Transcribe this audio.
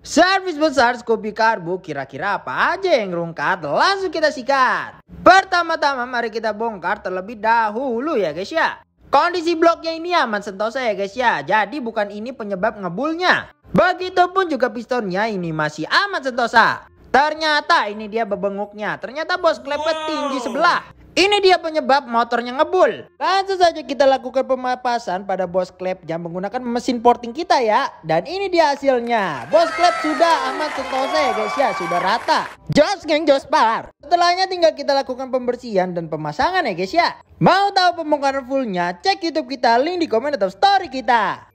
Servis besar Scoopy Karbo kira-kira apa aja yang rungkat? Langsung kita sikat. Pertama-tama mari kita bongkar terlebih dahulu ya guys ya. Kondisi bloknya ini aman sentosa ya guys ya. Jadi bukan ini penyebab ngebulnya. Begitupun juga pistonnya ini masih aman sentosa. Ternyata ini dia bebenguknya. Ternyata bos klepet tinggi sebelah. Ini dia penyebab motornya ngebul. Langsung saja kita lakukan pemapasan pada bos klep yang menggunakan mesin porting kita ya. Dan ini dia hasilnya. Bos klep sudah aman sentosa ya guys ya, sudah rata. Joss geng joss par. Setelahnya tinggal kita lakukan pembersihan dan pemasangan ya guys ya. Mau tahu pembongkaran fullnya? Cek YouTube kita, link di komen atau story kita.